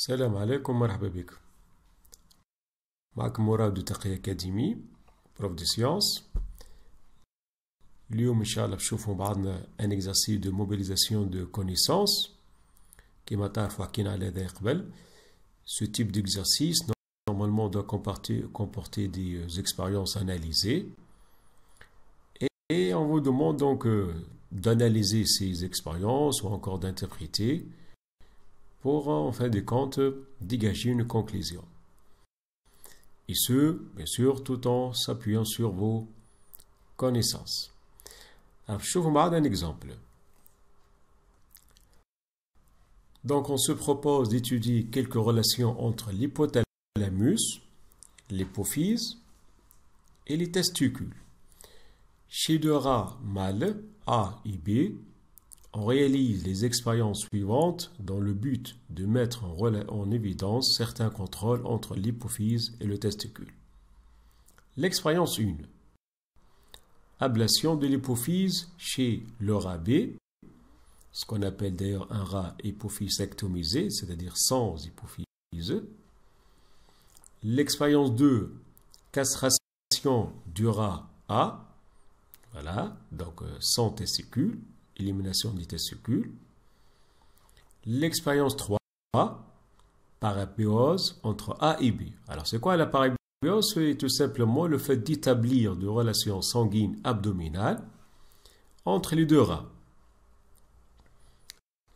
Salam alaikum wa Maak Mak de Taqiyya Academy, prof de sciences. Lui, Michel, a un exercice de mobilisation de connaissances. Ce type d'exercice, normalement, doit comporter des euh, expériences analysées. Et on vous demande donc euh, d'analyser ces expériences ou encore d'interpréter pour, en fin de compte, dégager une conclusion. Et ce, bien sûr, tout en s'appuyant sur vos connaissances. je vous un exemple. Donc, on se propose d'étudier quelques relations entre l'hypothalamus, l'hypophyse et les testicules. Chez deux rats mâles, A et B, on réalise les expériences suivantes dans le but de mettre en, évidence certains contrôles entre l'hypophyse et le testicule. L'expérience 1. Ablation de l'hypophyse chez le rat B, ce qu'on appelle d'ailleurs un rat hypophysectomisé, c'est-à-dire sans hypophyse. L'expérience 2, castration du rat A, voilà, donc euh, sans testicule élimination des testicules. L'expérience 3, parapéose entre A et B. Alors, c'est quoi la parapéose C'est tout simplement le fait d'établir des relations sanguines abdominales entre les deux rats.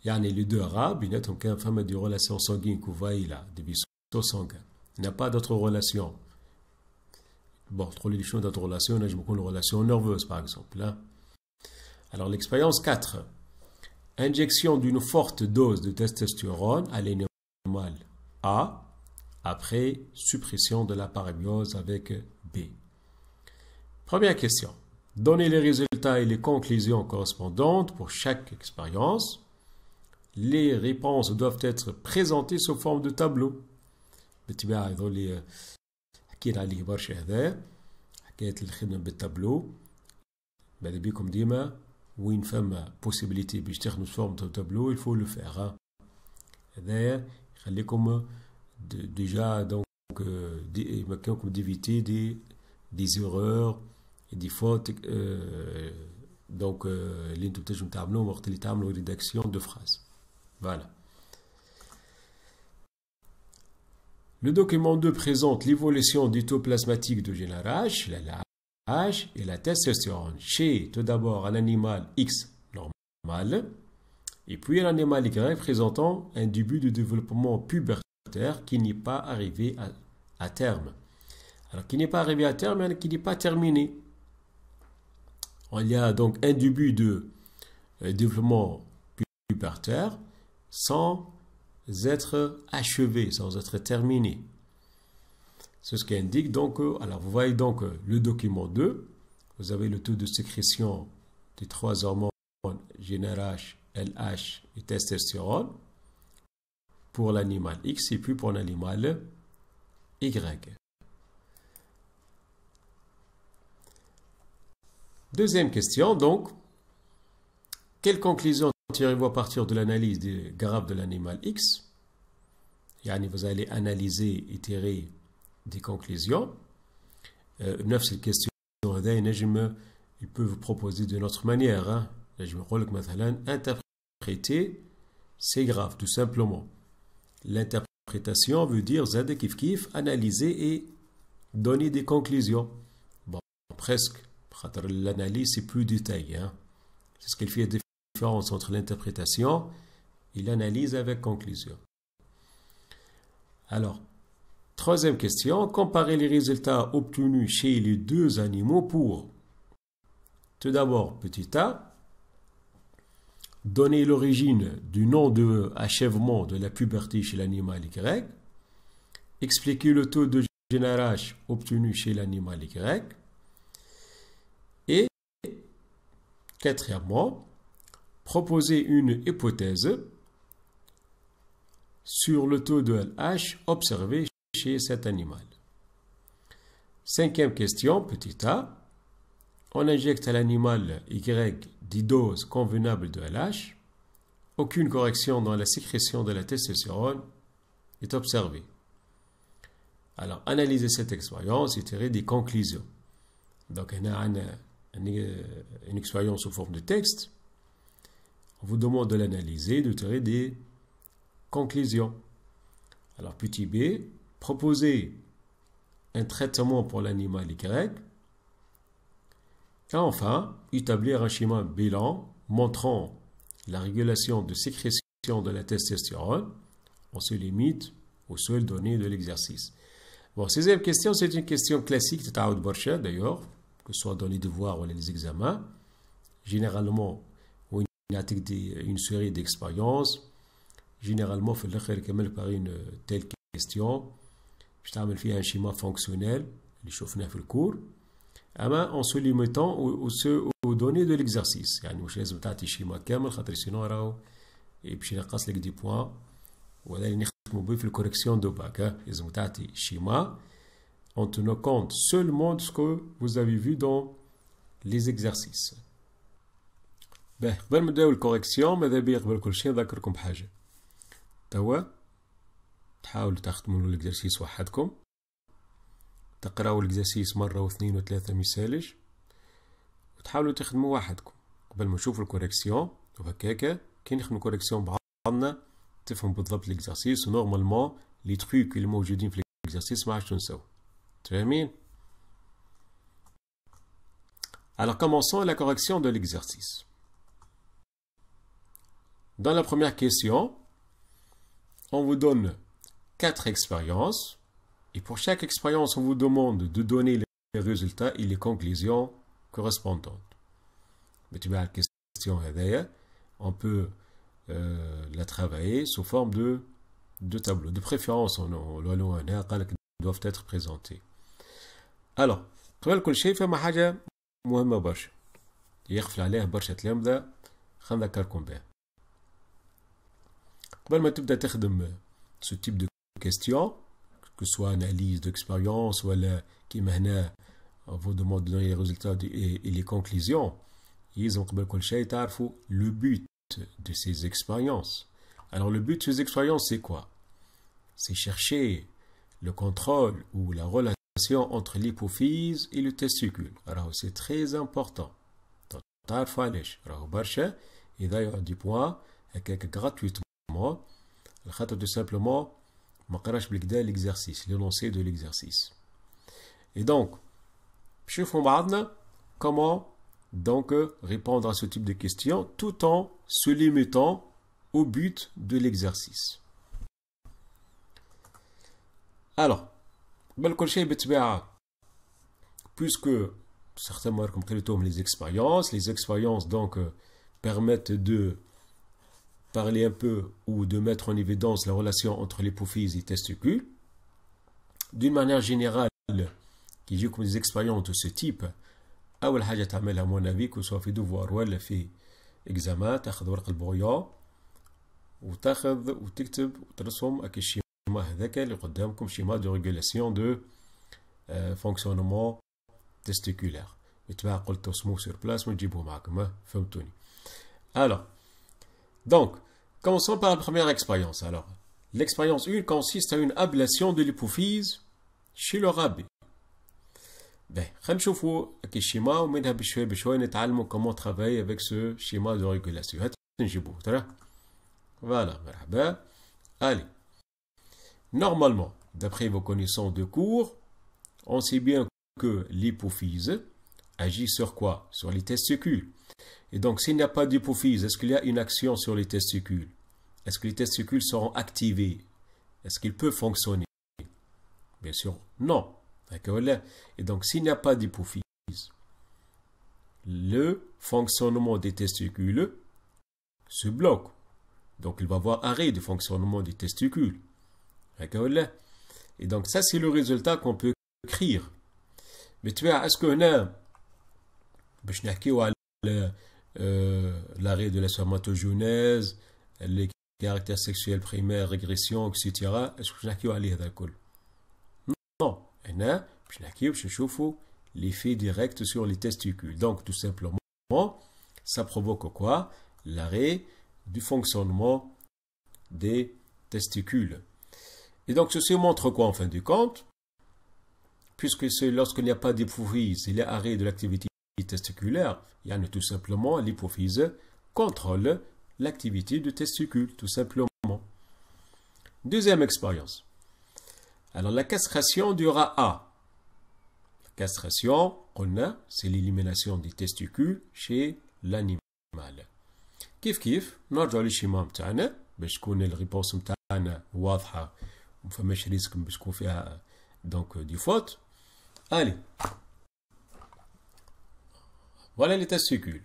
a les deux rats donc, un fameux des relation sanguine que vous voyez là des vaisseaux sanguins il n'y a pas d'autres relations. bon trop les choses d'autres relations beaucoup une relation nerveuse par exemple là. Hein. Alors l'expérience 4. Injection d'une forte dose de testostérone à l'énormal A après suppression de la parabiose avec B. Première question. Donner les résultats et les conclusions correspondantes pour chaque expérience. Les réponses doivent être présentées sous forme de tableau ou une femme possibilité faire une forme de tableau, il faut le faire hein. il يخليكم déjà euh, déjà d'éviter des des erreurs et des fautes euh, donc euh, l'interprétation du tableau, le tableau, rédaction de phrases. voilà Le document 2 présente l'évolution du taux plasmatique de la la et la testation chez tout d'abord un animal X normal et puis un animal Y présentant un début de développement pubertaire qui n'est pas arrivé à, terme. Alors qui n'est pas arrivé à terme, mais qui n'est pas terminé. Il y a donc un début de euh, développement pubertaire sans être achevé, sans être terminé. C'est ce qui indique donc, euh, alors vous voyez donc euh, le document 2, vous avez le taux de sécrétion des trois hormones GnRH, LH et testostérone pour l'animal X et puis pour l'animal Y. Deuxième question, donc, quelle conclusion tirez-vous à partir de l'analyse des graphes de l'animal X yani Vous allez analyser, tirer des conclusions. Euh, neuf, c'est question. Il peut ils peuvent vous proposer d'une autre manière hein. interpréter c'est grave tout simplement l'interprétation veut dire analyser et donner des conclusions bon presque l'analyse c'est plus détaillé hein. c'est ce qu'elle fait la différence entre l'interprétation et l'analyse avec conclusion alors Troisième question, comparer les résultats obtenus chez les deux animaux pour tout d'abord petit a, donner l'origine du nom de achèvement de la puberté chez l'animal Y, expliquer le taux de H obtenu chez l'animal Y, et quatrièmement, proposer une hypothèse sur le taux de LH observé chez cet animal. Cinquième question, petit a. On injecte à l'animal Y 10 doses convenables de LH. Aucune correction dans la sécrétion de la testostérone est observée. Alors, analysez cette expérience et tirez des conclusions. Donc, on a une, expérience sous forme de texte. On vous demande de l'analyser, de tirer des conclusions. Alors, petit b, proposer un traitement pour l'animal Y. Et enfin, établir un schéma bilan montrant la régulation de sécrétion de la testostérone. On se limite aux seules données de l'exercice. Bon, sixième question, c'est une question classique de Taoud Borsha d'ailleurs, que ce soit dans les devoirs ou les examens. Généralement, on une série d'expériences. Généralement, il faut faire par une telle question. باش تعمل فيها شيما فونكسيونيل اللي شفناه في الكور اما اون سو ليميتون او سو او دوني دو ليكزارسيس يعني مش لازم تعطي شيما كامل خاطر سينو راهو باش ينقص لك دي بوان وهذا اللي نخدمو به في الكوريكسيون دو باك لازم تعطي شيما en tenant compte seulement de ce que vous avez vu dans les exercices. باه قبل ما نبداو الكوريكسيون ماذا بيا قبل كل شيء نذكركم بحاجه توا تحاولوا تخدموا الاكزرسيس وحدكم تقراوا الاكزرسيس مرة واثنين وثلاثة مثالش وتحاولوا تخدموا وحدكم قبل ما نشوفوا الكوريكسيون وهكاكا كي نخدموا كوريكسيون بعضنا تفهم بالضبط الاكزرسيس ونورمالمون لي تروك اللي موجودين في الاكزرسيس ما عادش تنساو تفهمين Alors commençons la correction de l'exercice. Dans la première question, on vous donne quatre expériences. Et pour chaque expérience, on vous demande de donner les résultats et les conclusions correspondantes. mais tu la question on peut euh, la travailler sous forme de, de tableau. De préférence, on, on, doivent être présentés. Alors, قبل ma شيء فما ma مهمة برشا يغفل عليها برشا تلامذة خلينا نذكركم بها قبل ما تبدا تخدم ce type de questions, que ce soit analyse d'expérience ou la qui vous demande de donner les résultats et, les conclusions. Ils ont le but de ces expériences. Alors le but de ces expériences, c'est quoi C'est chercher le contrôle ou la relation entre l'hypophyse et le testicule. Alors c'est très important. Et d'ailleurs, du point, gratuitement, tout simplement, l'exercice l'énoncé de l'exercice et donc شوفوا بعضنا comment donc euh, répondre à ce type de questions tout en se limitant au but de l'exercice alors puisque كل شيء puisque certainement comme les expériences les expériences donc euh, permettent de parler un peu ou de mettre en évidence la relation entre l'hypophyse et testicules. D'une manière générale, qui dit comme des expériences de ce type, à mon avis, que ce soit fait de voir ou elle fait examen, tu as le brouillard, ou tu as ou tu as ou tu transformes avec schéma schéma comme schéma de régulation de euh, fonctionnement testiculaire. Et tu vas avoir le sur place, mais tu vas avoir le Alors, donc, Commençons par la première expérience alors. L'expérience 1 consiste à une ablation de l'hypophyse chez le rabais. Ben, schéma, voir ce schéma un peu بشوي نتعلموا comment Allez. Normalement, d'après vos connaissances de cours, on sait bien que l'hypophyse agit sur quoi Sur les testicules. Et donc, s'il n'y a pas d'hypophyse, est-ce qu'il y a une action sur les testicules Est-ce que les testicules seront activés Est-ce qu'ils peuvent fonctionner Bien sûr, non. Et donc, s'il n'y a pas d'hypophyse, le fonctionnement des testicules se bloque. Donc, il va y avoir arrêt du fonctionnement des testicules. Et donc, ça, c'est le résultat qu'on peut écrire. Mais tu vois, est-ce qu'on a... Euh, l'arrêt de la spermatogenèse, les caractères sexuels primaires, régression, etc. Est-ce que je n'ai d'accord. Non, l'alcool Non, هنا باش pas à l'effet direct sur les testicules. Donc tout simplement, ça provoque quoi L'arrêt du fonctionnement des testicules. Et donc ceci montre quoi en fin de compte Puisque c'est lorsqu'il n'y a pas d'épourise c'est l'arrêt de l'activité testiculaire, a tout simplement l'hypophyse, contrôle l'activité du testicule, tout simplement. Deuxième expérience. Alors la castration du rat A. La castration, on a, c'est l'élimination des testicules chez l'animal. Kif kif, كيف كيف je للشيما نتاعنا باش تكون الريبونس نتاعنا واضحه وما فماش ريسك باش تكون فيها donc euh, du faute. Allez voilà les testicules.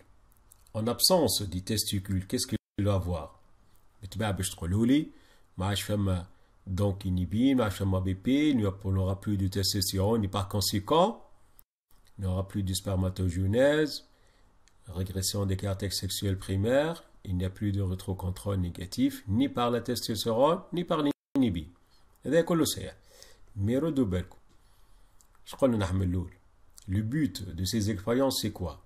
En absence des testicules, qu'est-ce qu'il doit avoir donc inhibine, abp, il n'aura plus de testostérone et par conséquent, il n'aura plus de spermatogenèse, régression des cartes sexuelles primaires, il n'y a plus de rétrocontrôle négatif ni par la testostérone ni par l'inhibine. C'est mais Je crois que le but de ces expériences, c'est quoi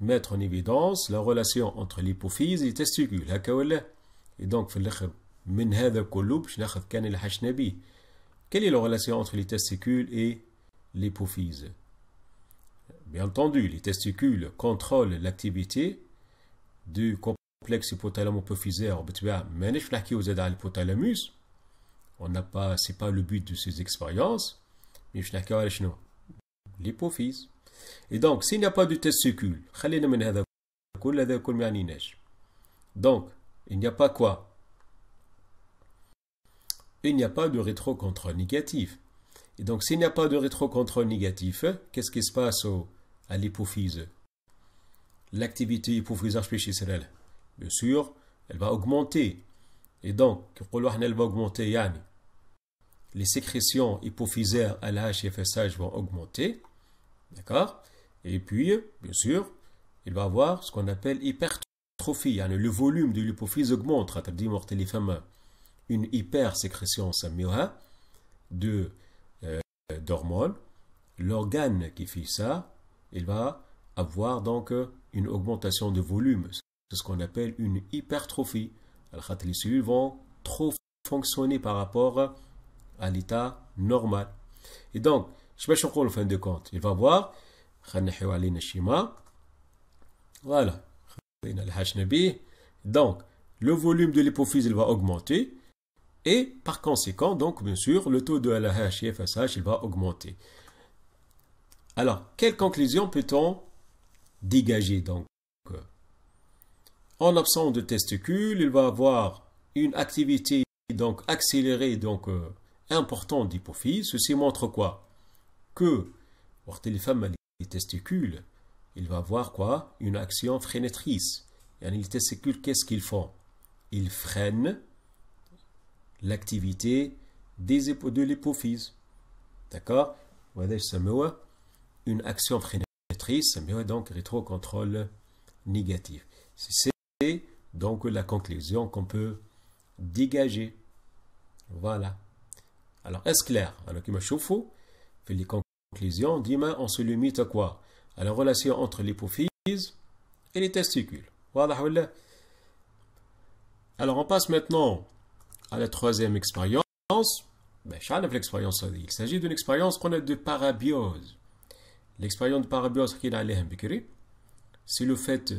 mettre en évidence la relation entre l'hypophyse et les testicules et donc في الاخر من هذا de quelle est la relation entre les testicules et l'hypophyse bien entendu les testicules contrôlent l'activité du complexe hypothalamo-hypophysaire on n'a pas c'est pas le but de ces expériences mais je نحكيو على l'hypophyse et donc, s'il n'y a pas de testicule, donc, il n'y a pas quoi Il n'y a pas de rétrocontrôle négatif. Et donc, s'il n'y a pas de rétrocontrôle négatif, qu'est-ce qui se passe au, à l'hypophyse L'activité hypophysaire celle-là, bien sûr, elle va augmenter. Et donc, elle va augmenter, Les sécrétions hypophysaires à l'HFSH vont augmenter. D'accord Et puis, bien sûr, il va avoir ce qu'on appelle hypertrophie. Hein, le volume de l'hypophyse augmente, une hypersécrétion ça de euh, d'hormones. L'organe qui fait ça, il va avoir donc euh, une augmentation de volume. C'est ce qu'on appelle une hypertrophie. Alors, les cellules vont trop fonctionner par rapport à l'état normal. Et donc, je vais en fin de compte Il va voir. Voilà. Donc, le volume de l'hypophyse va augmenter. Et par conséquent, donc, bien sûr, le taux de LHFSH va augmenter. Alors, quelle conclusion peut-on dégager donc En absence de testicules, il va avoir une activité donc accélérée, donc euh, importante d'hypophyse. Ceci montre quoi que les femmes les testicules, il va avoir quoi Une action freinatrice. Et les testicules, qu'est-ce qu'ils font Ils freinent l'activité de l'hypophyse. D'accord Une action frénétrice, mais donc rétrocontrôle négatif. C'est donc la conclusion qu'on peut dégager. Voilà. Alors, est-ce clair Alors, qui me chauffe fait les conclusions, Dima, on se limite à quoi À la relation entre l'hypophyse et les testicules. Alors on passe maintenant à la troisième expérience. Ben, l'expérience Il s'agit d'une expérience qu'on a de parabiose. L'expérience de parabiose qui c'est le fait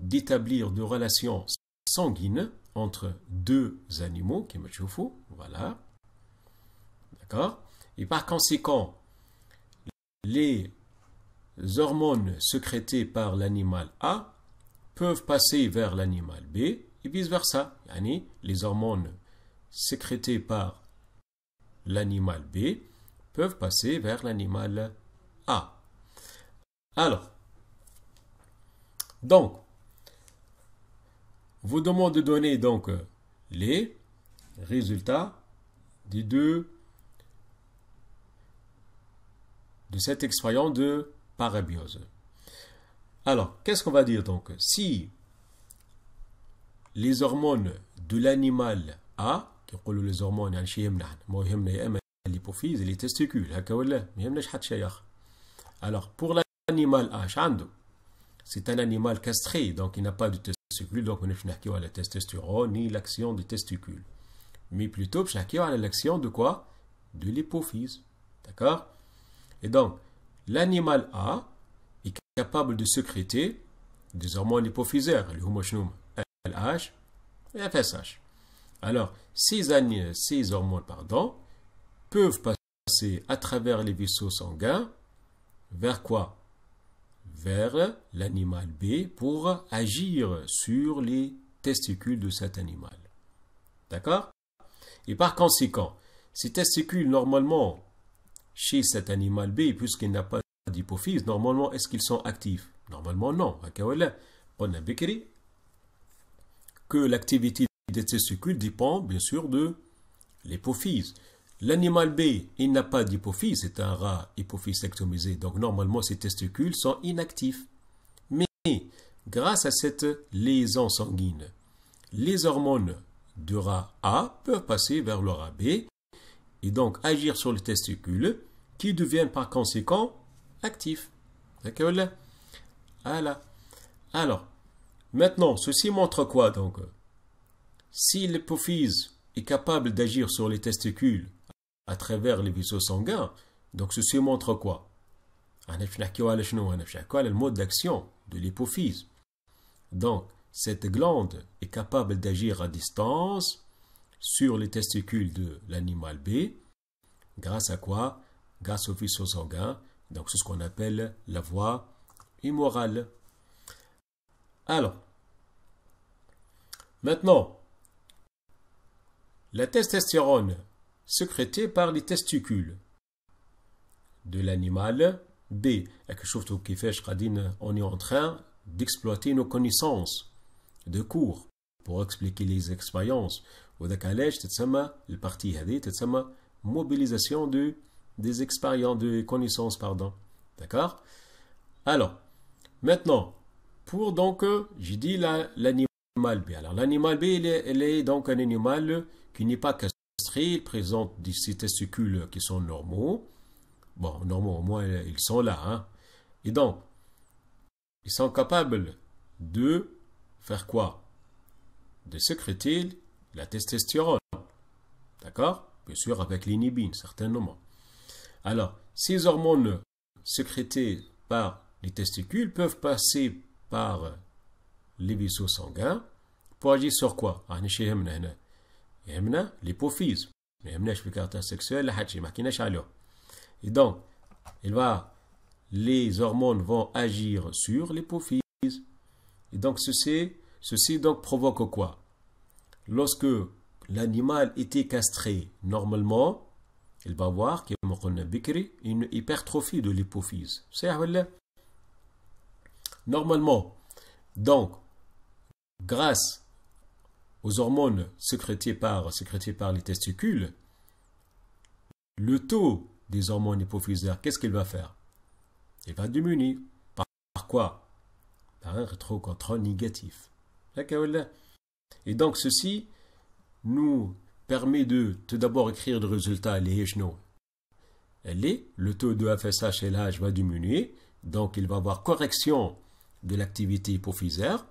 d'établir des relations sanguines entre deux animaux, qui est voilà. D'accord Et par conséquent, les hormones sécrétées par l'animal A peuvent passer vers l'animal B et vice-versa. les hormones sécrétées par l'animal B peuvent passer vers l'animal A. Alors, donc, vous demande de donner donc euh, les résultats des deux de cet expérience de parabiose. Alors, qu'est-ce qu'on va dire donc Si les hormones de l'animal A, qui les hormones l'hypophyse et les testicules, alors pour l'animal A, c'est un animal castré, donc il n'a pas de testicules, donc on ne pas la testostérone ni l'action des testicules. Mais plutôt, on l'action de quoi De l'hypophyse. D'accord et donc, l'animal A est capable de sécréter des hormones hypophysaires, le LH et FSH. Alors, ces, ces hormones pardon, peuvent passer à travers les vaisseaux sanguins vers quoi Vers l'animal B pour agir sur les testicules de cet animal. D'accord Et par conséquent, ces testicules normalement chez cet animal B, puisqu'il n'a pas d'hypophyse, normalement, est-ce qu'ils sont actifs Normalement, non. On a décrit que l'activité des testicules dépend, bien sûr, de l'hypophyse. L'animal B, il n'a pas d'hypophyse, c'est un rat hypophysectomisé, donc normalement ses testicules sont inactifs. Mais grâce à cette liaison sanguine, les hormones du rat A peuvent passer vers le rat B et donc agir sur le testicule qui devient par conséquent actif. D'accord Voilà. Alors, maintenant, ceci montre quoi donc Si l'hypophyse est capable d'agir sur les testicules à travers les vaisseaux sanguins, donc ceci montre quoi le mode d'action de l'hypophyse. Donc, cette glande est capable d'agir à distance sur les testicules de l'animal B, grâce à quoi grâce Donc c'est ce qu'on appelle la voie immorale. Alors, maintenant, la testostérone sécrétée par les testicules de l'animal B. On est en train d'exploiter nos connaissances de cours pour expliquer les expériences. وذاك علاش le parti هذه mobilisation de des expériences, de connaissances, pardon. D'accord Alors, maintenant, pour donc, euh, j'ai dit l'animal B. Alors, l'animal B, il est, donc un animal qui n'est pas castré, il présente des testicules qui sont normaux. Bon, normaux, au moins, ils sont là. Hein? Et donc, ils sont capables de faire quoi De sécréter la testostérone. D'accord Bien sûr, avec l'inhibine, certainement. Alors, ces hormones sécrétées par les testicules peuvent passer par les vaisseaux sanguins pour agir sur quoi ah, L'hypophyse. Et donc, les hormones vont agir sur l'hypophyse. Et donc, ceci, ceci donc provoque quoi Lorsque l'animal était castré normalement, il va voir qu'il y a une hypertrophie de l'hypophyse C'est normalement donc grâce aux hormones sécrétées par sécrétées par les testicules le taux des hormones hypophysaires qu'est-ce qu'il va faire il va diminuer par, quoi par un rétrocontrôle négatif et donc ceci nous permet de tout d'abord écrire le résultat à le taux de FSH et l'âge va diminuer, donc il va y avoir correction de l'activité hypophysaire,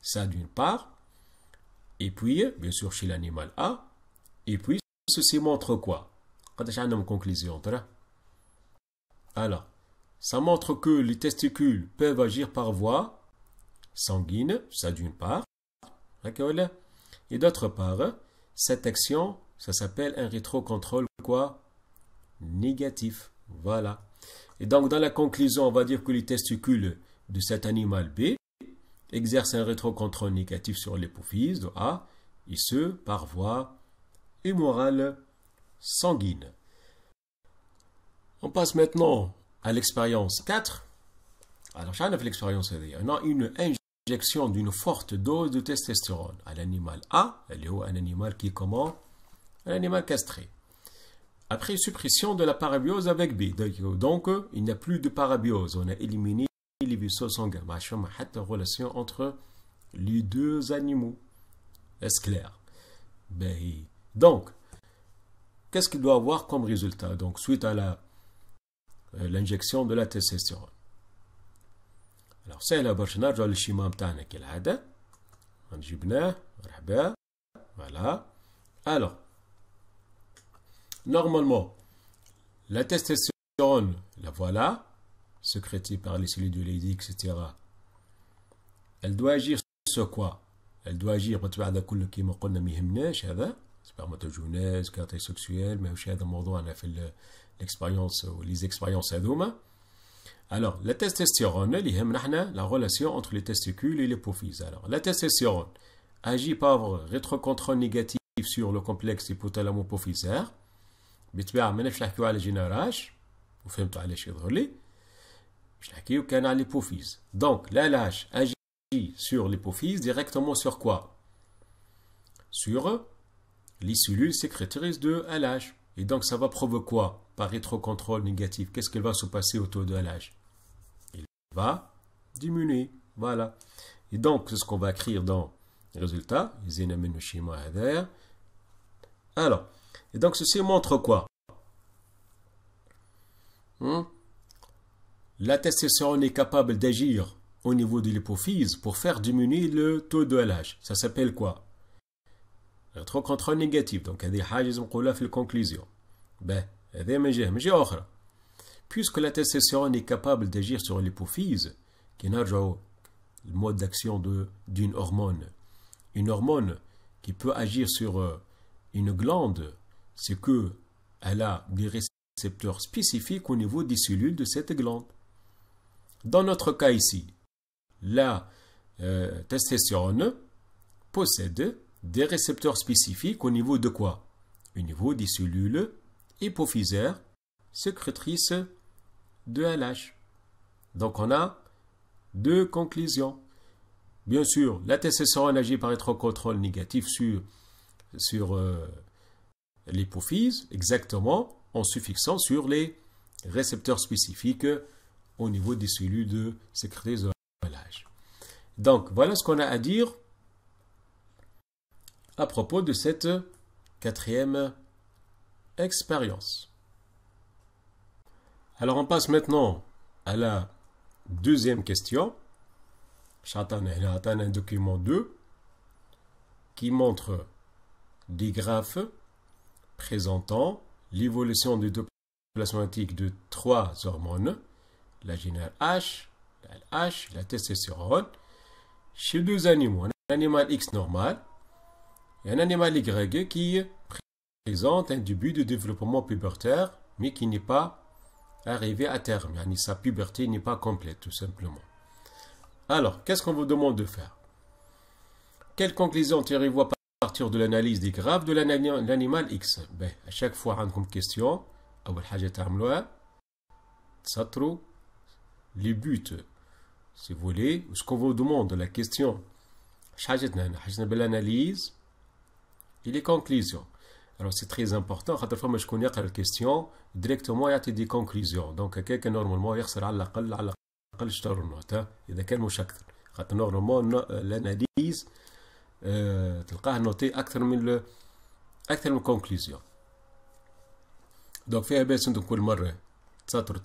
ça d'une part, et puis, bien sûr, chez l'animal A, et puis, ceci montre quoi conclusion. Alors, ça montre que les testicules peuvent agir par voie sanguine, ça d'une part, hein, et d'autre part, cette action, ça s'appelle un rétrocontrôle quoi Négatif. Voilà. Et donc, dans la conclusion, on va dire que les testicules de cet animal B exercent un rétrocontrôle négatif sur l'épophyse de A, et ce, par voie humorale sanguine. On passe maintenant à l'expérience 4. Alors, fait l'expérience On a une Injection d'une forte dose de testostérone à l'animal A, un animal qui est comment Un animal castré. Après suppression de la parabiose avec B. Donc, il n'y a plus de parabiose. On a éliminé les vaisseaux sanguins. Bah, relation entre les deux animaux. Est-ce clair ben, Donc, qu'est-ce qu'il doit avoir comme résultat Donc, suite à euh, l'injection de la testostérone. الوغ سهلة برشا نرجعو للشيما متاعنا كالعادة جبناه مرحبا فوالا الوغ normalement l'attestation la voilà secrétée par les cellules de Leydig etc elle doit agir sur quoi elle doit agir بطبيعة كله كيما قلنا ما يهمناش هذا سبرماتوجونيز كارتي سكسويل ماهوش هذا موضوعنا في الاكسبيريونس لي اكسبيريونس هذوما Alors, la testostérone, la relation entre les testicules et l'hypophyse. Alors, la testostérone agit par rétrocontrôle négatif sur le complexe hypothalamo-hypophysaire. la ما vous faites علاش l'hypophyse. Donc, l'ALH agit sur l'hypophyse directement sur quoi Sur les cellules sécrétrices de LH. Et donc, ça va provoquer quoi Par rétrocontrôle négatif, qu'est-ce qu'il va se passer autour de l'âge va diminuer. Voilà. Et donc, c'est ce qu'on va écrire dans le résultat. Alors, et donc ceci montre quoi hmm? La testostérone est capable d'agir au niveau de l'hypophyse pour faire diminuer le taux de LH. Ça s'appelle quoi contrôle négatif. Donc, il y a fait la conclusion. Ben, هذه من mais Puisque la testostérone est capable d'agir sur l'hypophyse, qui est le mode d'action d'une hormone, une hormone qui peut agir sur euh, une glande, c'est que elle a des récepteurs spécifiques au niveau des cellules de cette glande. Dans notre cas ici, la euh, testostérone possède des récepteurs spécifiques au niveau de quoi Au niveau des cellules hypophysaires sécrétrices de LH. Donc on a deux conclusions. Bien sûr, la en agit par contrôle négatif sur, sur euh, l'hypophyse, exactement, en se fixant sur les récepteurs spécifiques au niveau des cellules de sécrétés de LH. Donc, voilà ce qu'on a à dire à propos de cette quatrième expérience. Alors on passe maintenant à la deuxième question. un document 2 qui montre des graphes présentant l'évolution du plasmatique de trois hormones, la génère H, la LH, la chez deux animaux, un animal X normal et un animal Y qui présente un début de développement pubertaire mais qui n'est pas Arriver à terme. ni sa puberté n'est pas complète, tout simplement. Alors, qu'est-ce qu'on vous demande de faire Quelle conclusion tirez-vous à partir de l'analyse des graves de l'animal X ben, À chaque fois, on a une question. Les buts, si vous voulez, ce qu'on vous demande, la question. L'analyse et les conclusions. Alors c'est très important, خاطر فما شكون يقرا الكيستيون ديريكتومون يعطي دي كونكليزيون دونك هكاك نورمالمون يخسر على الأقل على الأقل شطر النوت إذا كان مش أكثر خاطر نورمالمون الأناليز أه تلقاه نوتي أكثر من أكثر من الكونكليزيون دونك فيها باس أنتم كل مرة تسطروا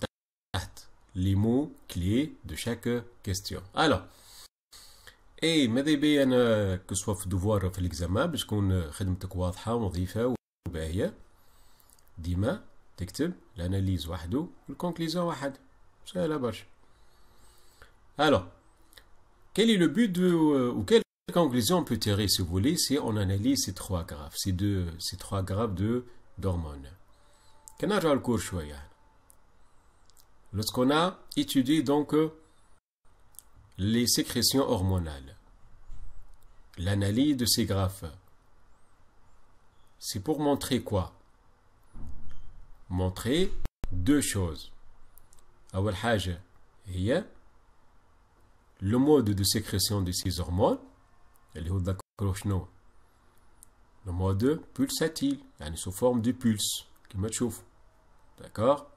تحت لي مو كلي دو شاك كيستيون ألوغ اي ماذا بيا انا كسوا في الدوفوار في الاكزامان باش تكون آه، خدمتك واضحه ونظيفه Alors, quel est le but de, euh, ou quelle conclusion peut tirer, si vous voulez, si on analyse ces trois graphes, ces, deux, ces trois graphes d'hormones Lorsqu'on a étudié donc euh, les sécrétions hormonales, l'analyse de ces graphes, c'est pour montrer quoi Montrer deux choses. première le mode de sécrétion de ces hormones le mode pulsatile sous forme de pulse me chauffe. d'accord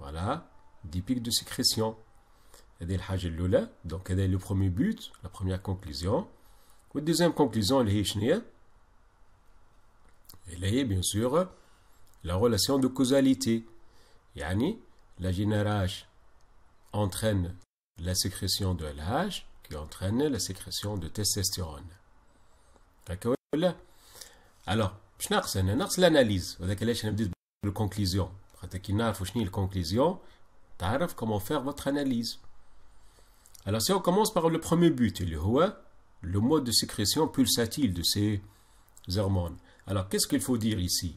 voilà des pics de sécrétion Donc, quel est donc C'est le premier but la première conclusion La deuxième conclusion هي elle a bien sûr la relation de causalité. Yani, la génération entraîne la sécrétion de LH qui entraîne la sécrétion de testostérone. D'accord Alors, je l'analyse. la conclusion. la conclusion. comment faire votre analyse. Alors, si on commence par le premier but, le mode de sécrétion pulsatile de ces hormones. Alors, qu'est-ce qu'il faut dire ici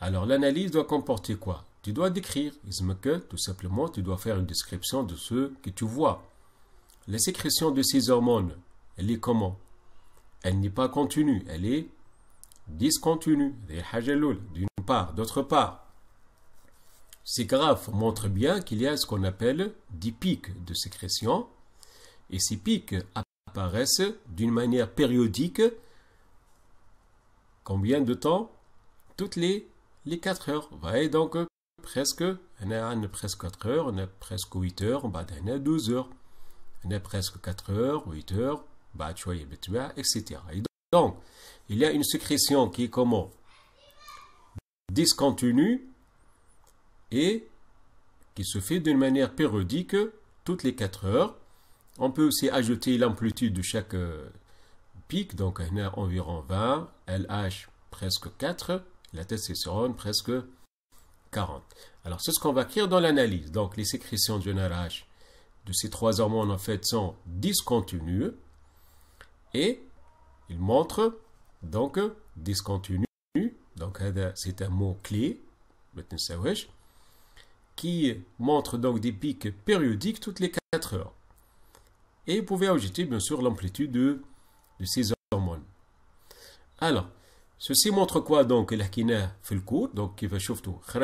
Alors, l'analyse doit comporter quoi Tu dois décrire. que tout simplement, tu dois faire une description de ce que tu vois. La sécrétion de ces hormones, elle est comment Elle n'est pas continue, elle est discontinue. D'une part. D'autre part, ces graphes montrent bien qu'il y a ce qu'on appelle des pics de sécrétion, et ces pics apparaissent d'une manière périodique Combien de temps Toutes les, les 4 heures. Voyez donc, euh, presque, on a presque 4 heures, on a presque 8 heures, bah, on a 12 heures. On a presque 4 heures, 8 heures, bah, tu vois, etc. donc, il y a une sécrétion qui est comment Discontinue et qui se fait d'une manière périodique toutes les 4 heures. On peut aussi ajouter l'amplitude de chaque euh, pic, donc on a environ 20, LH presque 4, la testostérone presque 40. Alors c'est ce qu'on va écrire dans l'analyse. Donc les sécrétions du NRH de ces trois hormones en fait sont discontinues et ils montrent, donc discontinues. Donc c'est un mot clé, qui montre donc des pics périodiques toutes les 4 heures. Et vous pouvez ajouter bien sûr l'amplitude de ces hormones. Alors, ceci montre quoi donc l'akina حكيناه Donc, الكور va qui va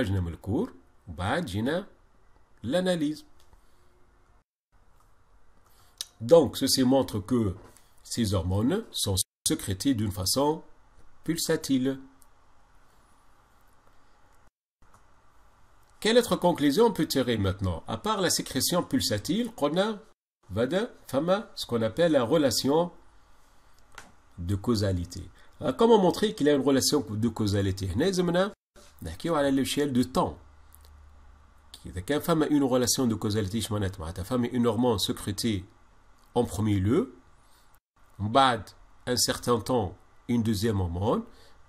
cours. من الكور وبعد l'analyse. Donc, ceci montre que ces hormones sont sécrétées d'une façon pulsatile. Quelle autre conclusion peut tirer maintenant À part la sécrétion pulsatile, qu'on a, fama, ce qu'on appelle la relation de causalité. Euh, comment montrer qu'il y a une relation de causalité نحكيو de l'échelle de temps une femme a une relation de causalité ta femme femme une hormone secrétée en premier lieu Bad un certain temps une deuxième hormone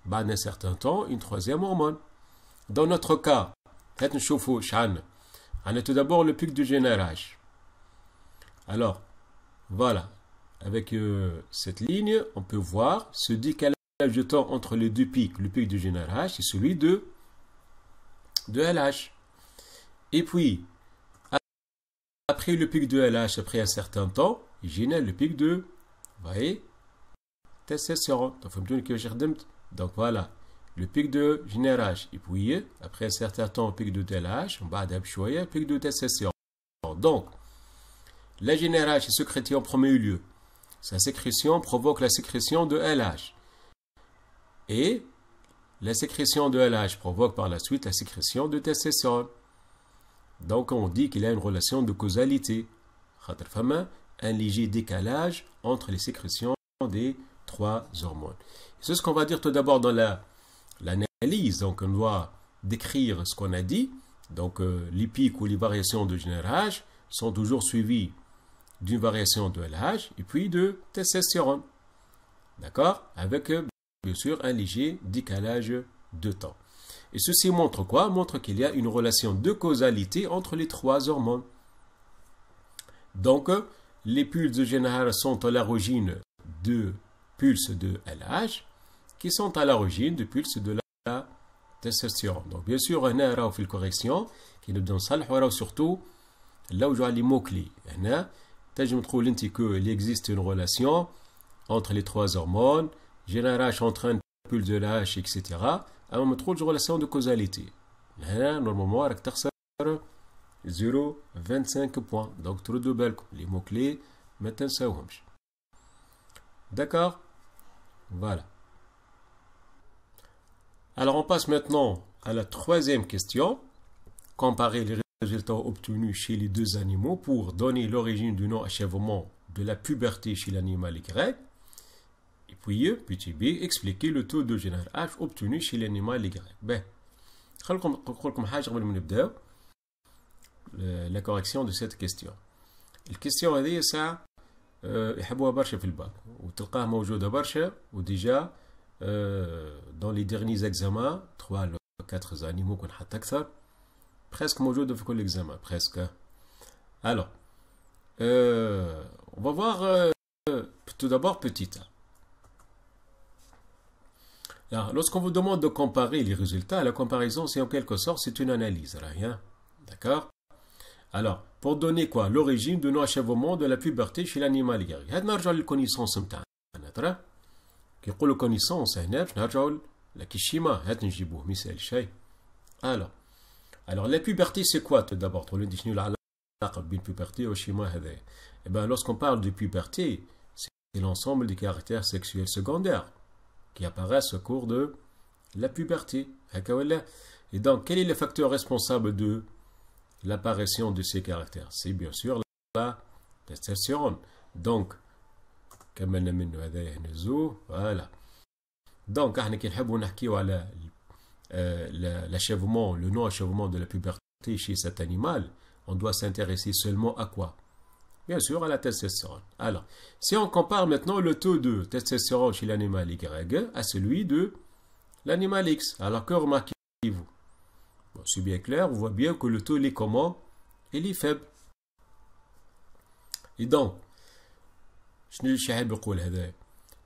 Bad un certain temps une troisième hormone dans notre cas nous chauffe tout d'abord le pic du générage. alors voilà avec euh, cette ligne on peut voir ce décalage du temps entre les deux pics, le pic du H et celui de, de LH. Et puis, après le pic de LH, après un certain temps, il génère le pic de, vous voyez, j'ai Donc voilà, le pic de H. Et puis, après un certain temps, le pic de LH, on va adapter le pic de TSS Donc, la H est sécrétée en premier lieu. Sa sécrétion provoque la sécrétion de LH et la sécrétion de LH provoque par la suite la sécrétion de testostérone. Donc on dit qu'il y a une relation de causalité. Un léger décalage entre les sécrétions des trois hormones. C'est ce qu'on va dire tout d'abord dans l'analyse. donc on doit décrire ce qu'on a dit. Donc euh, les pics ou les variations de GNRH sont toujours suivies d'une variation de LH et puis de testostérone. D'accord Avec euh, bien sûr un léger décalage de temps. Et ceci montre quoi Montre qu'il y a une relation de causalité entre les trois hormones. Donc, les pulses générales sont à l'origine de pulses de LH qui sont à l'origine de pulses de la testostérone. Donc, bien sûr, on a une correction qui nous donne ça, surtout là où les mots-clés. On a, je me trouve qu'il existe une relation entre les trois hormones j'ai en train de pulser de hache, etc. Alors, on trouve une relation de causalité. Là, normalement, on تخسر 0,25 points. Donc, trop de belles. Les mots-clés, maintenant, ça D'accord Voilà. Alors, on passe maintenant à la troisième question. Comparer les résultats obtenus chez les deux animaux pour donner l'origine du non-achèvement de la puberté chez l'animal Y puis petit b, expliquer le taux de général h obtenu chez l'animal y. Ben, la correction de cette question. La question est ça. Euh, il y a beaucoup de bac. Ou tu le vois, il y a beaucoup de Déjà, euh, dans les derniers examens, 3 ou 4 animaux qu'on a plus. Presque beaucoup de fois l'examen. Presque. Alors, euh, on va voir tout d'abord petit a. Lorsqu'on vous demande de comparer les résultats, la comparaison, c'est en quelque sorte, c'est une analyse, rien. Hein. D'accord Alors, pour donner quoi L'origine de nos achèvements de la puberté chez l'animal. le connaissance. a connaissance. une shay Alors, alors, la puberté, c'est quoi tout d'abord Eh bien, lorsqu'on parle de puberté, c'est l'ensemble des caractères sexuels secondaires qui apparaissent au cours de la puberté. Hein, Et donc, quel est le facteur responsable de l'apparition de ces caractères C'est bien sûr la testostérone. Donc, voilà. Donc, l'achèvement, le non-achèvement de la puberté chez cet animal, on doit s'intéresser seulement à quoi Bien sûr, à la testostérone. Alors, si on compare maintenant le taux de testostérone chez l'animal Y à celui de l'animal X, alors que remarquez-vous C'est bien clair, on voit bien que le taux, est comment Il est faible. Et donc,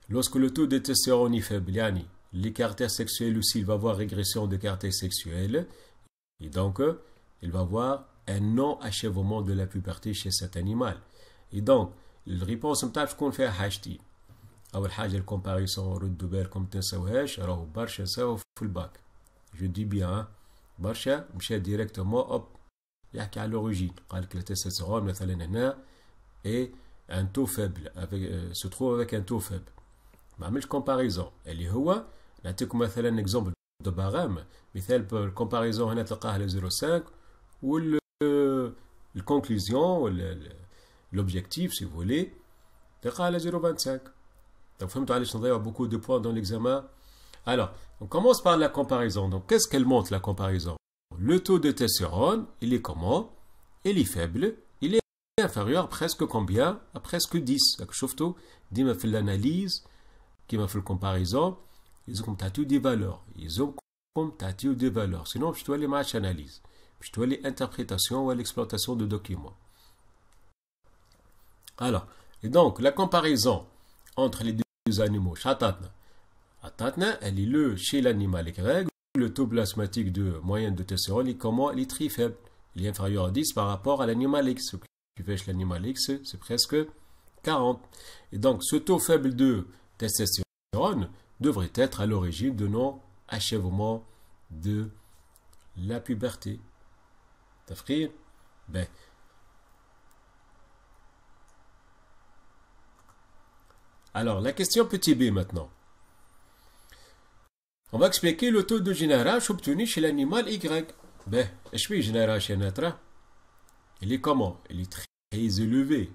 lorsque le taux de testostérone est faible, les caractères sexuels aussi, il va avoir régression des caractères sexuels, et donc, il va avoir un non-achèvement de la puberté chez cet animal. دونك الريبونس نتاعك تكون فيها حاجتين اول حاجه الكومباريسون ردوا بالكم تنساوهاش راهو برشا ساو في الباك جو دي بيان برشا مشى ديريكتومون اوب يحكي على لوريجين قال لك التستوستيرون مثلا هنا اي ان تو فابل سو تروف افيك ان تو فابل ما عملش كومباريزون اللي هو نعطيكم مثلا اكزومبل دو باغام مثال الكومباريزون هنا تلقاه على 0.5 وال euh، الكونكليزيون ولا l'objectif, si vous voulez, de à 0,25. Donc, vous y a beaucoup de points dans l'examen. Alors, on commence par la comparaison. Donc, qu'est-ce qu'elle montre, la comparaison Le taux de testérone il est comment Il est faible. Il est inférieur à presque combien À presque 10. Donc, je dit dis fait l'analyse, qui m'a fait la comparaison. Ils ont comme tous des valeurs. Ils ont comme tous des valeurs. Sinon, je dois aller match analyse. Je dois aller l'interprétation ou à l'exploitation de documents. Alors, et donc, la comparaison entre les deux animaux, chatatna. Atatna, elle est le chez l'animal y le taux plasmatique de moyenne de testostérone est comment Il est très faible. Il est inférieur à 10 par rapport à l'animal X. Ce tu fait chez l'animal X, c'est presque 40. Et donc, ce taux faible de testostérone devrait être à l'origine de non-achèvement de la puberté. T'as ben, Alors, la question petit b maintenant. On va expliquer le taux de général obtenu chez l'animal Y. Ben, je suis général, chez notre. Il est comment Il est très élevé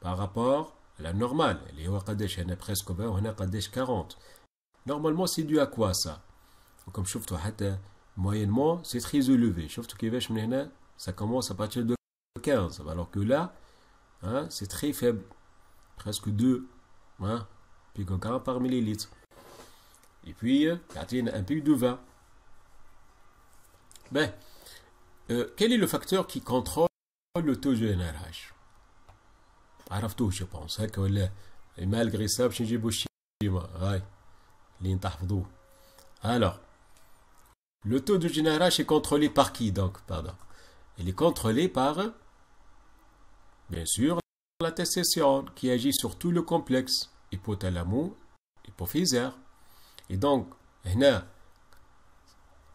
par rapport à la normale. Il est presque 20, on a 40. Normalement, c'est dû à quoi ça Comme je trouve, moyennement, c'est très élevé. Je que ça commence à partir de 15, alors que là, hein, c'est très faible, presque 2. Hein? Puis par millilitre. Et puis, euh, Catherine, un peu de vin. Ben, euh, quel est le facteur qui contrôle hein, le taux de NRH pense tout, je que ça que Malgré ça, نجيبو الشيما هاي اللي نتحفظوه alors le taux de est contrôlé par qui donc pardon il est contrôlé par euh, bien sûr la testostérone qui agit sur tout le complexe hypothalamo hypophysaire. Et donc,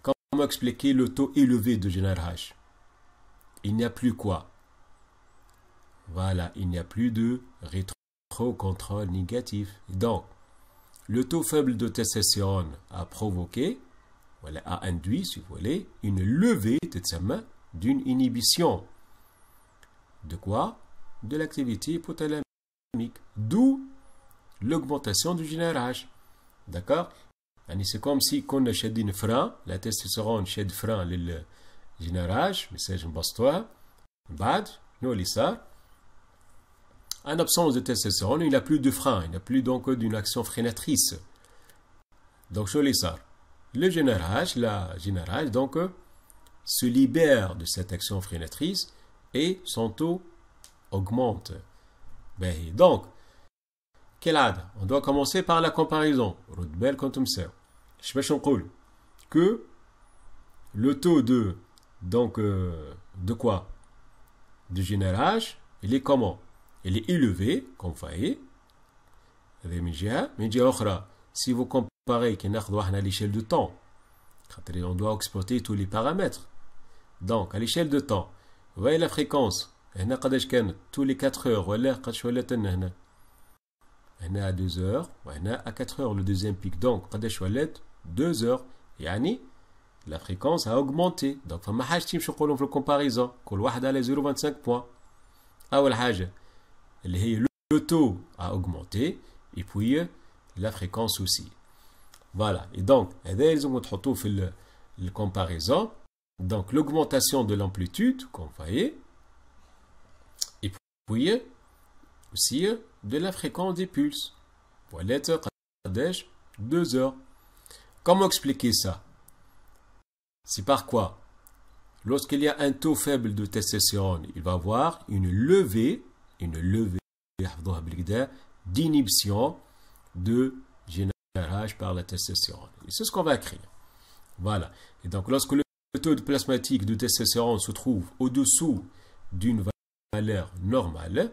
comment expliquer le taux élevé de GnRH Il n'y a plus quoi Voilà, il n'y a plus de rétro-contrôle négatif. Donc, le taux faible de testostérone a provoqué, voilà, a induit, si vous voulez, une levée de d'une inhibition. De quoi de l'activité hypothalamique, d'où l'augmentation du générage. D'accord C'est comme si on achète une frein, la testostérone chez frein le générage, mais une toi bad, nous ça. En absence de testostérone, il n'a plus de frein, il n'a plus donc d'une action freinatrice. Donc, je ça. Le générage, la générage, donc, se libère de cette action freinatrice et son taux augmente. Ben, donc, on doit commencer par la comparaison. Que le taux de, donc, euh, de quoi De générage, il est comment Il est élevé, comme autre Si vous comparez à l'échelle de temps, on doit exploiter tous les paramètres. Donc, à l'échelle de temps, voyez la fréquence on a tous les 4 heures, on a 2 heures, on a 4 heures le deuxième pic, donc on a 2 heures. Et la fréquence a augmenté. Donc on a fait une comparaison, on a fait 0,25 points. Et on a fait une comparaison, le taux a augmenté, et puis la fréquence aussi. Voilà, et donc on a fait une comparaison. Donc l'augmentation de l'amplitude, comme vous voyez puis aussi de la fréquence des pulses. Pour l'être 2 heures. Comment expliquer ça C'est par quoi Lorsqu'il y a un taux faible de testostérone, il va avoir une levée, une levée d'inhibition de générage par la testostérone. Et c'est ce qu'on va écrire. Voilà. Et donc, lorsque le taux de plasmatique de testostérone se trouve au-dessous d'une l'air normal,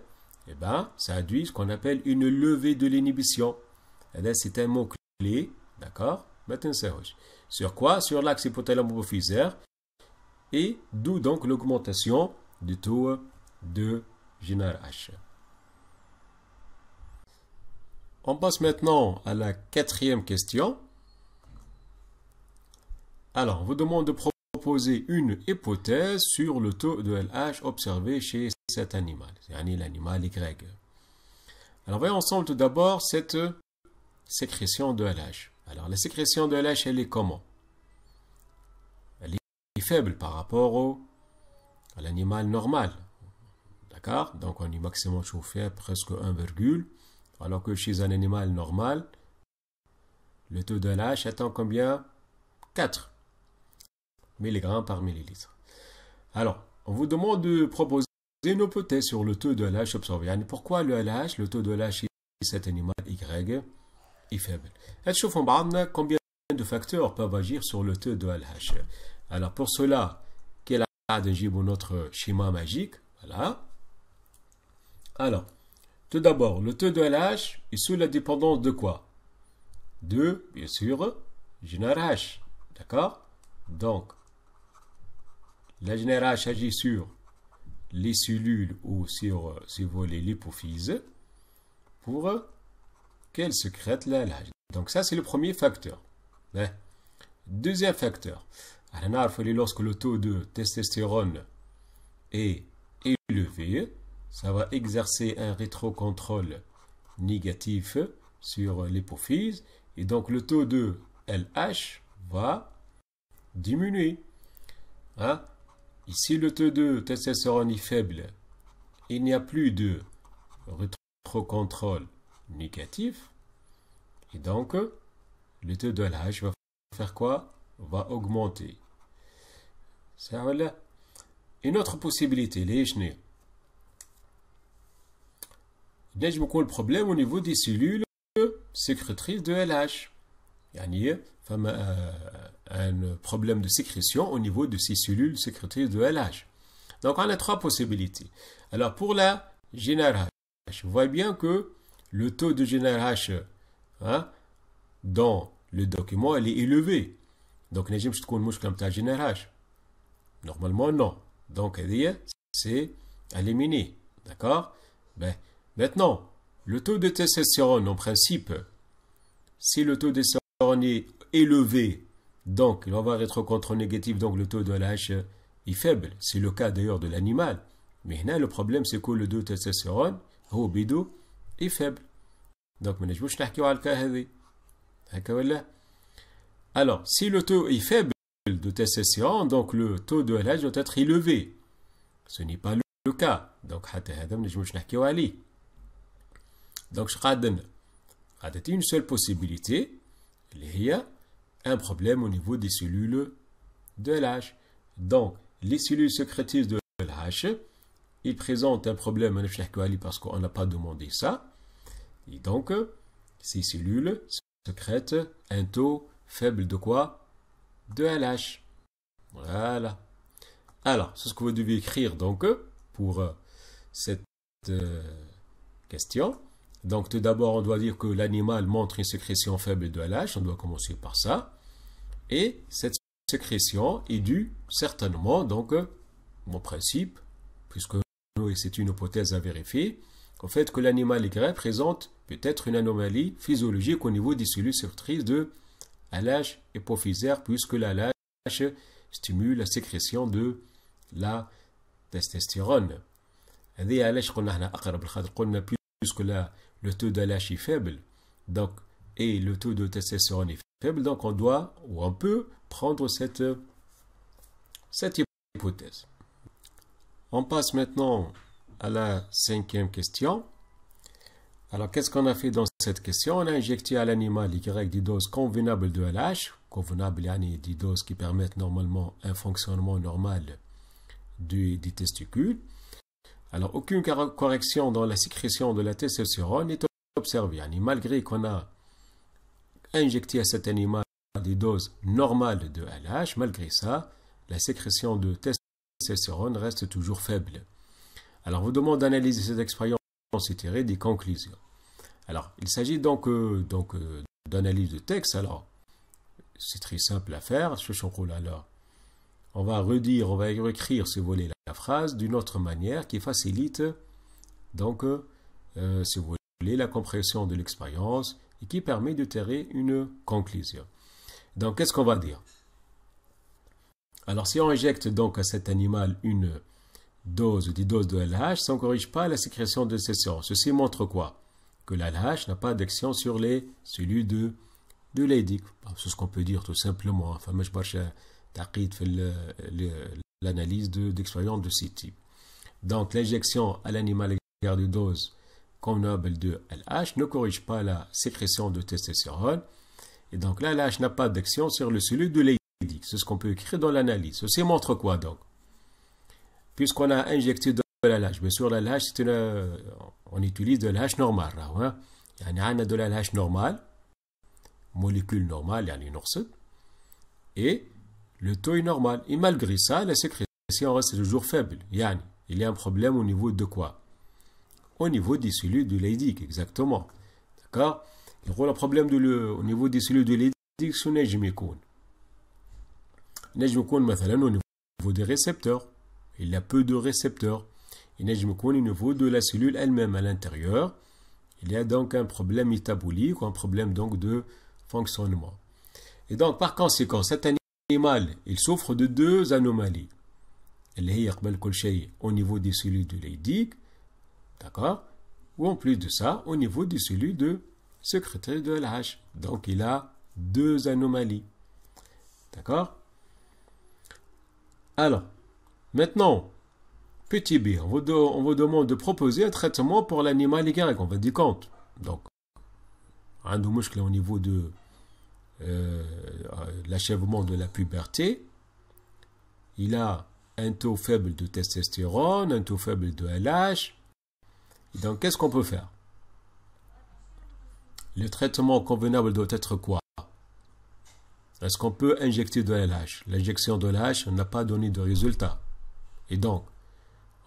eh ben, ça induit ce qu'on appelle une levée de l'inhibition. Eh c'est un mot-clé, d'accord Sur quoi Sur l'axe hypothalamo et d'où donc l'augmentation du taux de GnRH. On passe maintenant à la quatrième question. Alors, on vous demande de proposer une hypothèse sur le taux de LH observé chez cet animal, c'est-à-dire l'animal Y. Alors voyons ensemble tout d'abord cette sécrétion de LH. Alors la sécrétion de LH, elle est comment Elle est faible par rapport au, à l'animal normal. D'accord Donc on est maximum chauffé à presque 1, alors que chez un animal normal, le taux de LH atteint combien 4 mg par millilitre. Alors, on vous demande de proposer Zénopothèse sur le taux de LH observé. pourquoi le LH, le taux de LH cet animal Y, est faible. combien de facteurs peuvent agir sur le taux de LH. Alors pour cela, quel a notre schéma magique Voilà. Alors, tout d'abord, le taux de LH est sous la dépendance de quoi De, bien sûr, GNRH. D'accord Donc, la GNRH agit sur les cellules ou sur, vous euh, voulez, l'hypophyse pour euh, qu'elle secrète l'LH. Donc ça, c'est le premier facteur. Hein. Deuxième facteur, lorsque le taux de testostérone est élevé, ça va exercer un rétrocontrôle négatif sur l'hypophyse et donc le taux de LH va diminuer. Hein? Ici, le T2 testostérone est faible. Il n'y a plus de contrôle négatif. Et donc, le T2 de va faire quoi Va augmenter. Ça, voilà. Une autre possibilité, les e. je Il beaucoup le problème au niveau des cellules sécrétrices de LH. Il y a un problème de sécrétion au niveau de ces cellules sécrétrices de LH. Donc, on a trois possibilités. Alors, pour la GNRH, vous voyez bien que le taux de GNRH hein, dans le document, il est élevé. Donc, je GNRH. Normalement, non. Donc, c'est éliminé. D'accord ben, Maintenant, le taux de testostérone, en principe, si le taux de testostérone est élevé donc, il va avoir être contre négatif, donc le taux de LH euh, est faible. C'est le cas d'ailleurs de l'animal. Mais là, le problème, c'est que le taux de testostérone, au bidou, est faible. Donc, je vais vous pas que c'est ça. ولا؟ Alors, si le taux est faible de testostérone, donc le taux de LH doit être élevé. Ce n'est pas le cas. Donc, حتى هذا pas نجموش le عليه. Donc, je vais قعدت une seule possibilité, اللي هي un problème au niveau des cellules de LH. Donc, les cellules sécrétives de LH, ils présentent un problème parce qu'on n'a pas demandé ça. Et donc, ces cellules secrètent un taux faible de quoi De LH. Voilà. Alors, c'est ce que vous devez écrire donc pour euh, cette euh, question. Donc, tout d'abord, on doit dire que l'animal montre une sécrétion faible de LH. On doit commencer par ça. Et cette sécrétion est due certainement, donc, euh, mon principe, puisque c'est une hypothèse à vérifier, au fait que l'animal Y présente peut-être une anomalie physiologique au niveau des cellules sectrices de l'âge épophysaire, puisque l'âge stimule la sécrétion de la testostérone. هذه علاش قلنا احنا اقرب plus que le taux faible, donc et le taux de testostérone est faible, donc on doit ou on peut prendre cette, cette hypothèse. On passe maintenant à la cinquième question. Alors, qu'est-ce qu'on a fait dans cette question On a injecté à l'animal Y des doses convenables de LH, convenables, yannis, des doses qui permettent normalement un fonctionnement normal du, des testicules. Alors, aucune correction dans la sécrétion de la testostérone n'est observée. malgré qu'on a injecté à cet animal des doses normales de LH, malgré ça, la sécrétion de testostérone reste toujours faible. Alors, vous demande d'analyser cette expérience et tirer des conclusions. Alors, il s'agit donc, euh, euh, d'analyse de texte. Alors, c'est très simple à faire. Je alors. On va redire, on va écrire si vous voulez, la phrase d'une autre manière qui facilite, donc, si euh, vous voulez, la compréhension de l'expérience et qui permet de tirer une conclusion. Donc, qu'est-ce qu'on va dire Alors, si on injecte donc à cet animal une dose, des doses de LH, ça ne corrige pas la sécrétion de ces séances. Ceci montre quoi Que la n'a pas d'action sur les cellules de, de ah, C'est ce qu'on peut dire tout simplement. Enfin, je l'analyse d'expérience de ce type. Donc, l'injection à l'animal à l'égard de dose noble de LH ne corrige pas la sécrétion de testostérone. Et donc là, LH n'a pas d'action sur le cellule de Leydig. C'est ce qu'on peut écrire dans l'analyse. Ceci montre quoi donc Puisqu'on a injecté de l'LH, bien sûr, la une, euh, on utilise de l'LH normal. Hein? On a de l'LH normal, molécule normale, il y et le taux est normal. Et malgré ça, la sécrétion reste toujours faible. il y a un problème au niveau de quoi au niveau des cellules de l'aïdique, exactement. D'accord Le problème de le, au niveau des cellules de l'édic, c'est Nejmikoun. Nejmikoun, au niveau des récepteurs. Il a peu de récepteurs. Et Nejmikoun, au niveau de la cellule elle-même à l'intérieur. Il y a donc un problème métabolique un problème donc de fonctionnement. Et donc, par conséquent, cet animal, il souffre de deux anomalies. Au niveau des cellules de l'aïdique, D'accord Ou en plus de ça, au niveau de celui de secrétaire de LH. Donc il a deux anomalies. D'accord Alors, maintenant, petit b, on vous, demande de proposer un traitement pour l'animal Y. On va dire compte. Donc, un de muscle au niveau de euh, l'achèvement de la puberté. Il a un taux faible de testostérone, un taux faible de LH, donc, qu'est-ce qu'on peut faire Le traitement convenable doit être quoi Est-ce qu'on peut injecter de lh L'injection de LH n'a pas donné de résultat. Et donc,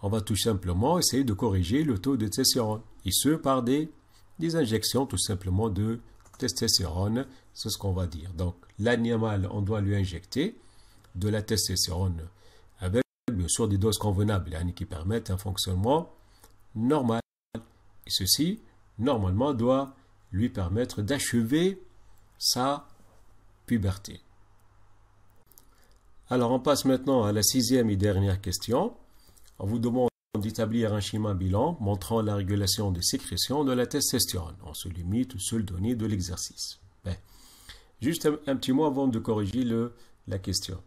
on va tout simplement essayer de corriger le taux de testostérone, et ce par des, injections tout simplement de testostérone, c'est ce qu'on va dire. Donc, l'animal, on doit lui injecter de la testostérone avec bien sûr des doses convenables et hein, qui permettent un fonctionnement normal. Et ceci, normalement, doit lui permettre d'achever sa puberté. Alors on passe maintenant à la sixième et dernière question. On vous demande d'établir un schéma bilan montrant la régulation des sécrétions de la testostérone. On se limite aux seules données de l'exercice. Ben, juste un, petit mot avant de corriger le, la question.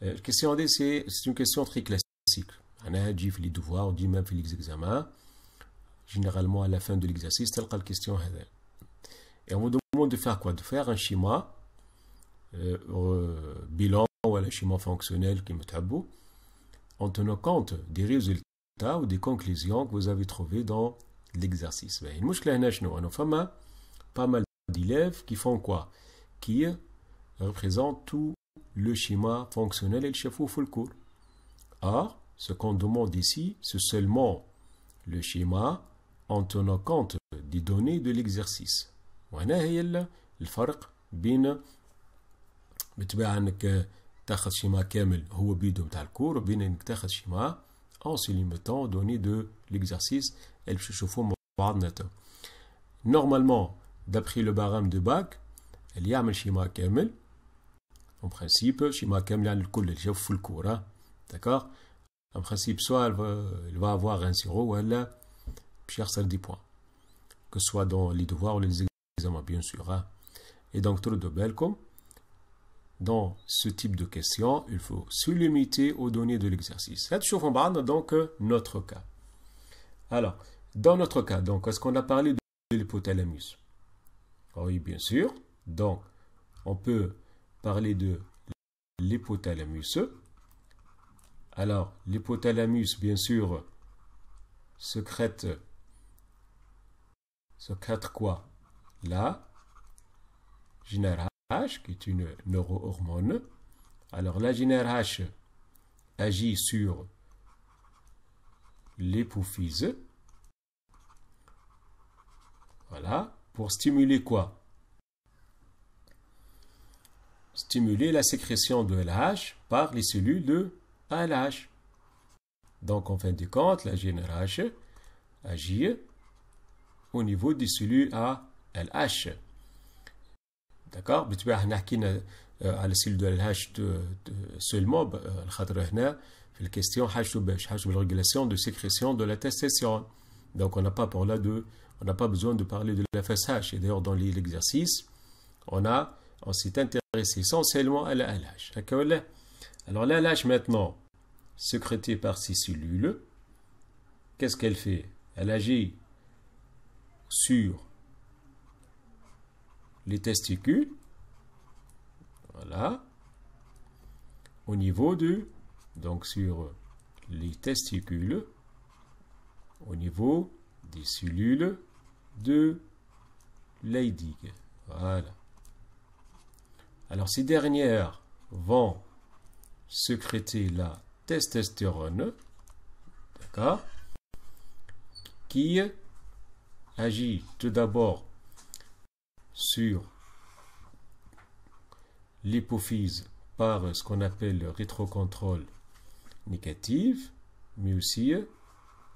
la euh, question D, c'est une question très classique. On a dit les devoirs, on dit même les examens généralement à la fin de l'exercice, telle la question. Hein, et on vous demande de faire quoi De faire un schéma, euh, euh, bilan ou un schéma fonctionnel qui me tabou, en tenant compte des résultats ou des conclusions que vous avez trouvées dans l'exercice. Ben, pas mal d'élèves qui font quoi Qui représentent tout le schéma fonctionnel et le chef le cours. Or, ce qu'on demande ici, c'est seulement le schéma en tenant compte des données de l'exercice. Voilà, c'est le différence entre que tu as un schéma complet, هو بيدو تاع الكور, بين انك تاخذ schéma en se limitant aux données de l'exercice, elle se chauffe au bord Normalement, d'après le barème de bac, il y a un schéma complet. En principe, schéma complet, il y a le cours, il y a le cours. Hein. D'accord En principe, soit il va avoir un sirop ou elle Pierre celle des points, que ce soit dans les devoirs ou les examens, bien sûr. Hein. Et donc, tout de Belcom, dans ce type de questions, il faut se limiter aux données de l'exercice. donc notre cas. Alors, dans notre cas, donc, est-ce qu'on a parlé de l'hypothalamus ah Oui, bien sûr. Donc, on peut parler de l'hypothalamus. Alors, l'hypothalamus, bien sûr, secrète ce 4 quoi La GNRH, qui est une neurohormone. Alors la GNRH agit sur l'épophyse. Voilà, pour stimuler quoi Stimuler la sécrétion de LH par les cellules de ALH. Donc, en fin de compte, la GNRH agit au niveau des cellules à LH. D'accord tu احنا euh, à la cellule de LH seulement خاطر bah, هنا euh, la question حاجته باش la régulation de sécrétion de la testostérone. Donc, on n'a pas de on n'a pas besoin de parler de la FSH et d'ailleurs dans l'exercice on a on s'est intéressé essentiellement à la LH. Alors la LH maintenant sécrétée par ces cellules qu'est-ce qu'elle fait Elle agit sur les testicules. Voilà. Au niveau de... donc sur les testicules, au niveau des cellules de Leydig. Voilà. Alors ces dernières vont sécréter la testostérone, d'accord, qui agit tout d'abord sur l'hypophyse par ce qu'on appelle le rétrocontrôle négatif, mais aussi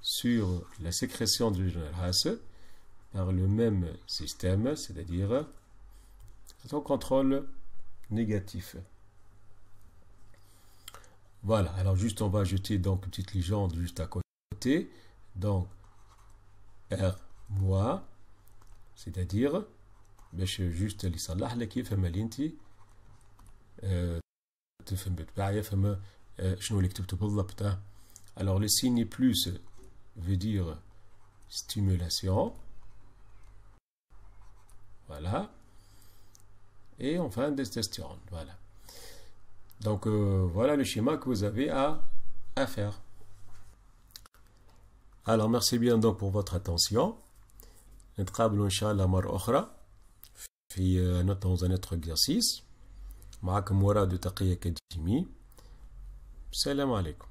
sur la sécrétion du GNRH par le même système, c'est-à-dire son contrôle négatif. Voilà, alors juste on va ajouter donc une petite légende juste à côté. Donc R moi, c'est-à-dire, je je juste يصلح alors le signe plus veut dire stimulation voilà et enfin des testostérone voilà donc euh, voilà le schéma que vous avez à, à faire alors merci bien donc pour votre attention نتقابلوا ان شاء الله مره اخرى في نوتون دون ان اوتر اكزرسيس معكم مراد تقية كديمي السلام عليكم